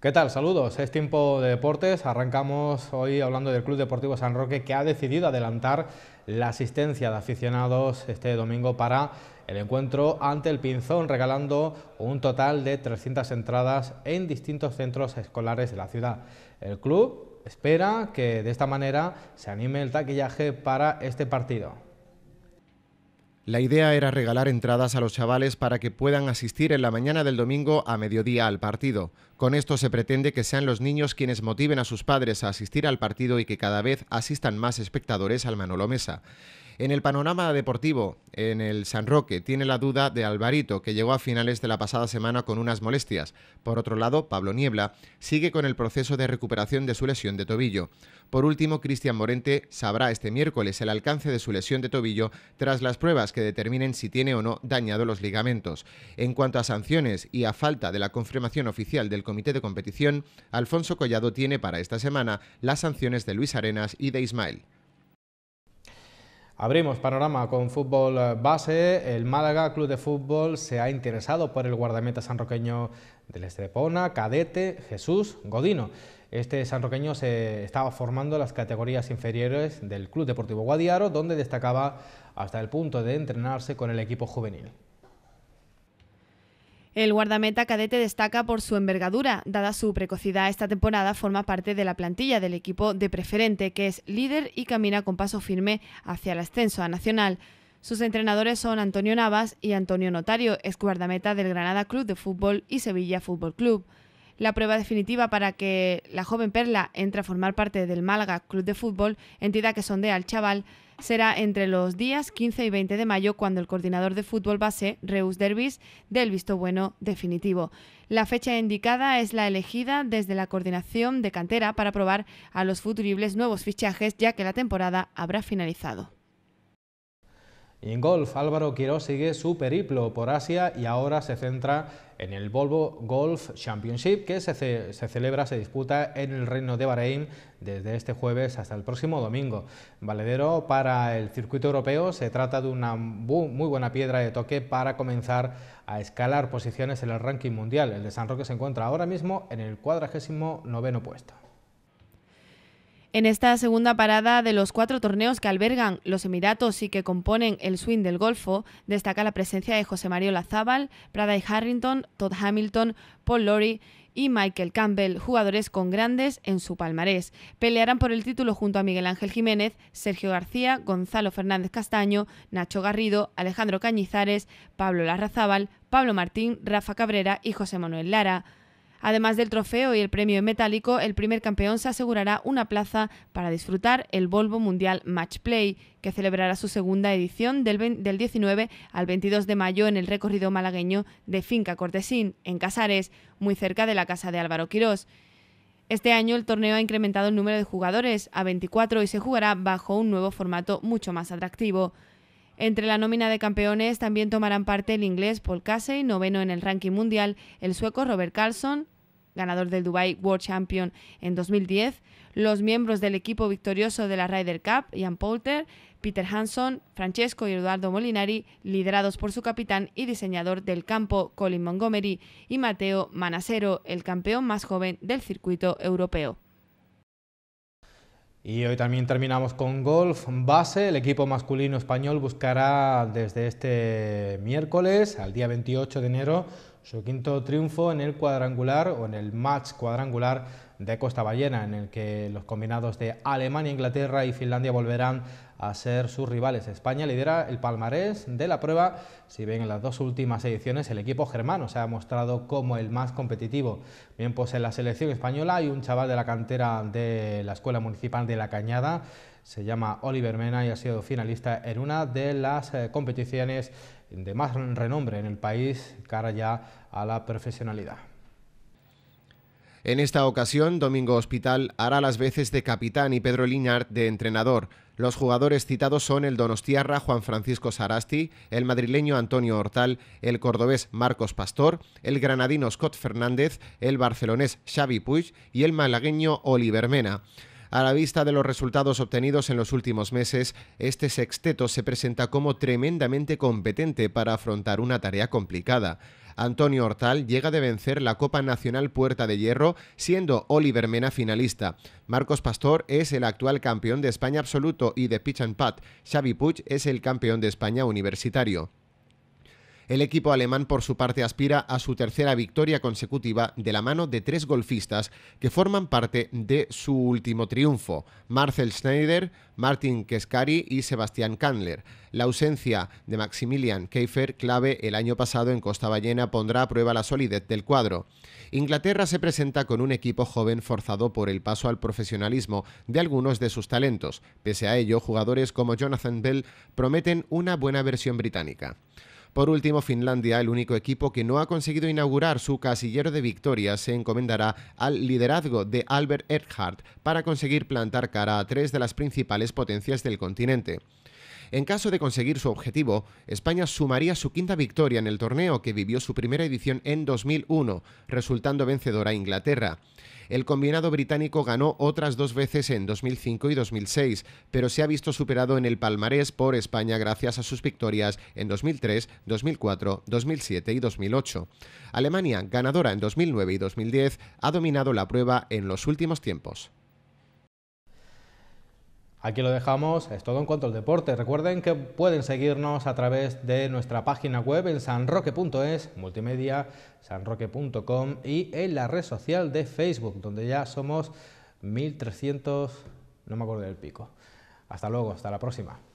¿Qué tal? Saludos. Es tiempo de deportes. Arrancamos hoy hablando del Club Deportivo San Roque que ha decidido adelantar la asistencia de aficionados este domingo para el encuentro ante el Pinzón, regalando un total de 300 entradas en distintos centros escolares de la ciudad. El club espera que de esta manera se anime el taquillaje para este partido. La idea era regalar entradas a los chavales para que puedan asistir en la mañana del domingo a mediodía al partido. Con esto se pretende que sean los niños quienes motiven a sus padres a asistir al partido y que cada vez asistan más espectadores al Manolo Mesa. En el panorama deportivo, en el San Roque, tiene la duda de Alvarito, que llegó a finales de la pasada semana con unas molestias. Por otro lado, Pablo Niebla sigue con el proceso de recuperación de su lesión de tobillo. Por último, Cristian Morente sabrá este miércoles el alcance de su lesión de tobillo tras las pruebas que determinen si tiene o no dañado los ligamentos. En cuanto a sanciones y a falta de la confirmación oficial del comité de competición, Alfonso Collado tiene para esta semana las sanciones de Luis Arenas y de Ismael. Abrimos panorama con fútbol eh, base. El Málaga Club de Fútbol se ha interesado por el guardameta sanroqueño del Estepona, cadete Jesús Godino. Este sanroqueño se estaba formando en las categorías inferiores del Club Deportivo Guadiaro, donde destacaba hasta el punto de entrenarse con el equipo juvenil. El guardameta cadete destaca por su envergadura. Dada su precocidad esta temporada, forma parte de la plantilla del equipo de preferente, que es líder y camina con paso firme hacia el ascenso a Nacional. Sus entrenadores son Antonio Navas y Antonio Notario, ex guardameta del Granada Club de Fútbol y Sevilla Fútbol Club. La prueba definitiva para que la joven Perla entre a formar parte del Málaga Club de Fútbol, entidad que sondea al chaval, será entre los días 15 y 20 de mayo cuando el coordinador de fútbol base, Reus Derbis, dé el visto bueno definitivo. La fecha indicada es la elegida desde la coordinación de cantera para probar a los futuribles nuevos fichajes ya que la temporada habrá finalizado en golf, Álvaro Quiro sigue su periplo por Asia y ahora se centra en el Volvo Golf Championship que se, celebra, se disputa en el Reino de Bahrein desde este jueves hasta el próximo domingo. Valedero para el circuito europeo se trata de una muy buena piedra de toque para comenzar a escalar posiciones en el ranking mundial. El de San Roque se encuentra ahora mismo en el 49 puesto. En esta segunda parada de los cuatro torneos que albergan los Emiratos y que componen el swing del Golfo, destaca la presencia de José Mario Lazábal, Prada Harrington, Todd Hamilton, Paul Lorry y Michael Campbell, jugadores con grandes en su palmarés. Pelearán por el título junto a Miguel Ángel Jiménez, Sergio García, Gonzalo Fernández Castaño, Nacho Garrido, Alejandro Cañizares, Pablo Larrazábal, Pablo Martín, Rafa Cabrera y José Manuel Lara. Además del trofeo y el premio en metálico, el primer campeón se asegurará una plaza para disfrutar el Volvo Mundial Match Play, que celebrará su segunda edición del, 19 al 22 de mayo en el recorrido malagueño de Finca Cortesín, en Casares, muy cerca de la casa de Álvaro Quirós. Este año el torneo ha incrementado el número de jugadores a 24 y se jugará bajo un nuevo formato mucho más atractivo. Entre la nómina de campeones también tomarán parte el inglés Paul Casey, noveno en el ranking mundial, el sueco Robert Carlson, ganador del Dubai World Champion en 2010, los miembros del equipo victorioso de la Ryder Cup, Ian Poulter, Peter Hanson, Francesco y Eduardo Molinari, liderados por su capitán y diseñador del campo, Colin Montgomery, y Mateo Manasero, el campeón más joven del circuito europeo. Y hoy también terminamos con golf base. El equipo masculino español buscará desde este miércoles al día 28 de enero su quinto triunfo en el cuadrangular o en el match cuadrangular de Costa Ballena, en el que los combinados de Alemania, Inglaterra y Finlandia volverán a ser sus rivales. España lidera el palmarés de la prueba, si bien en las dos últimas ediciones el equipo germano se ha mostrado como el más competitivo. Bien, pues en la selección española hay un chaval de la cantera de la Escuela Municipal de La Cañada, se llama Oliver Mena y ha sido finalista en una de las eh, competiciones de más renombre en el país, cara ya a la profesionalidad. En esta ocasión, Domingo Hospital hará las veces de capitán y Pedro Liñard de entrenador. Los jugadores citados son el donostiarra Juan Francisco Sarasti, el madrileño Antonio Hortal, el cordobés Marcos Pastor, el granadino Scott Fernández, el barcelonés Xavi Puig y el malagueño Oliver Mena. A la vista de los resultados obtenidos en los últimos meses, este sexteto se presenta como tremendamente competente para afrontar una tarea complicada. Antonio Hortal llega de vencer la Copa Nacional Puerta de Hierro, siendo Oliver Mena finalista. Marcos Pastor es el actual campeón de España absoluto y de pitch and putt. Xavi Puig es el campeón de España universitario. El equipo alemán, por su parte, aspira a su tercera victoria consecutiva de la mano de tres golfistas que forman parte de su último triunfo, Marcel Schneider, Martin Keskari y Sebastian Kandler. La ausencia de Maximilian Keifer, clave el año pasado en Costa Ballena, pondrá a prueba la solidez del cuadro. Inglaterra se presenta con un equipo joven forzado por el paso al profesionalismo de algunos de sus talentos. Pese a ello, jugadores como Jonathan Bell prometen una buena versión británica. Por último, Finlandia, el único equipo que no ha conseguido inaugurar su casillero de victorias, se encomendará al liderazgo de Albert Erhard para conseguir plantar cara a tres de las principales potencias del continente. En caso de conseguir su objetivo, España sumaría su quinta victoria en el torneo que vivió su primera edición en 2001, resultando vencedora a Inglaterra. El combinado británico ganó otras dos veces en 2005 y 2006, pero se ha visto superado en el palmarés por España gracias a sus victorias en 2003, 2004, 2007 y 2008. Alemania, ganadora en 2009 y 2010, ha dominado la prueba en los últimos tiempos. Aquí lo dejamos, es todo en cuanto al deporte. Recuerden que pueden seguirnos a través de nuestra página web en sanroque.es, multimedia, sanroque.com y en la red social de Facebook, donde ya somos 1300, no me acuerdo del pico. Hasta luego, hasta la próxima.